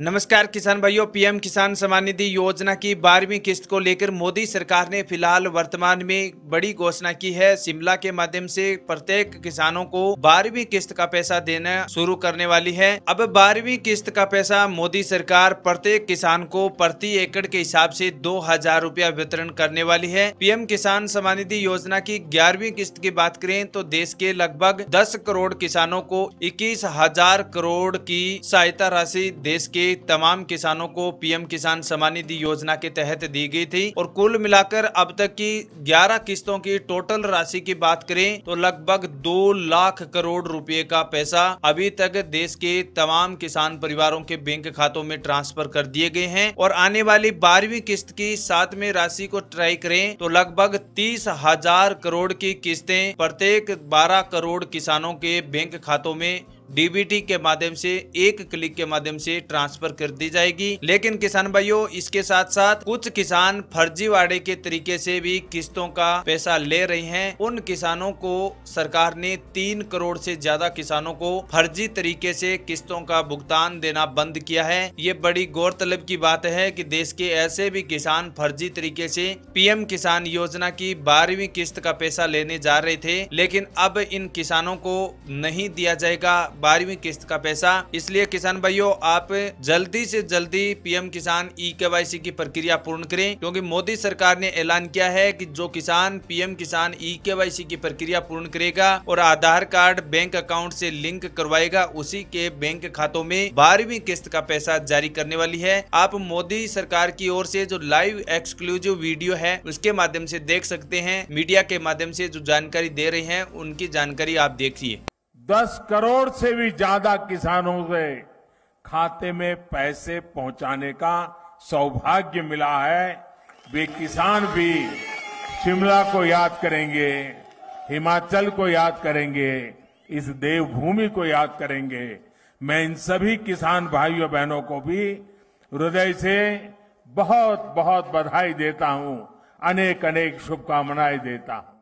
नमस्कार किसान भाइयों पीएम किसान सम्मान निधि योजना की बारहवीं किस्त को लेकर मोदी सरकार ने फिलहाल वर्तमान में बड़ी घोषणा की है शिमला के माध्यम से प्रत्येक किसानों को बारहवीं किस्त का पैसा देना शुरू करने वाली है अब बारहवीं किस्त का पैसा मोदी सरकार प्रत्येक किसान को प्रति एकड़ के हिसाब से दो हजार रूपया वितरण करने वाली है पीएम किसान सम्मान निधि योजना की ग्यारहवीं किस्त की बात करें तो देश के लगभग दस करोड़ किसानों को इक्कीस हजार करोड़ की सहायता राशि देश के तमाम किसानों को पीएम किसान सम्मान निधि योजना के तहत दी गई थी और कुल मिलाकर अब तक की 11 किस्तों की टोटल राशि की बात करें तो लगभग दो लाख करोड़ रुपए का पैसा अभी तक देश के तमाम किसान परिवारों के बैंक खातों में ट्रांसफर कर दिए गए हैं और आने वाली बारहवीं किस्त की सातवी राशि को ट्राई करें तो लगभग तीस हजार करोड़ की किस्तें प्रत्येक बारह करोड़ किसानों के बैंक खातों में डीबीटी के माध्यम से एक क्लिक के माध्यम से ट्रांसफर कर दी जाएगी लेकिन किसान भाइयों इसके साथ साथ कुछ किसान फर्जीवाड़े के तरीके से भी किस्तों का पैसा ले रहे हैं उन किसानों को सरकार ने तीन करोड़ से ज्यादा किसानों को फर्जी तरीके से किस्तों का भुगतान देना बंद किया है ये बड़ी गौरतलब की बात है की देश के ऐसे भी किसान फर्जी तरीके से पीएम किसान योजना की बारहवीं किस्त का पैसा लेने जा रहे थे लेकिन अब इन किसानों को नहीं दिया जाएगा बारहवीं किस्त का पैसा इसलिए किसान भाइयों आप जल्दी से जल्दी पीएम किसान ई के की प्रक्रिया पूर्ण करें क्योंकि मोदी सरकार ने ऐलान किया है कि जो किसान पीएम किसान ई के की प्रक्रिया पूर्ण करेगा और आधार कार्ड बैंक अकाउंट से लिंक करवाएगा उसी के बैंक खातों में बारहवीं किस्त का पैसा जारी करने वाली है आप मोदी सरकार की ओर से जो लाइव एक्सक्लूसिव वीडियो है उसके माध्यम से देख सकते हैं मीडिया के माध्यम से जो जानकारी दे रहे हैं उनकी जानकारी आप देखिए 10 करोड़ से भी ज्यादा किसानों से खाते में पैसे पहुंचाने का सौभाग्य मिला है वे किसान भी शिमला को याद करेंगे हिमाचल को याद करेंगे इस देवभूमि को याद करेंगे मैं इन सभी किसान भाइयों बहनों को भी हृदय से बहुत बहुत बधाई देता हूं अनेक अनेक शुभकामनाएं देता हूं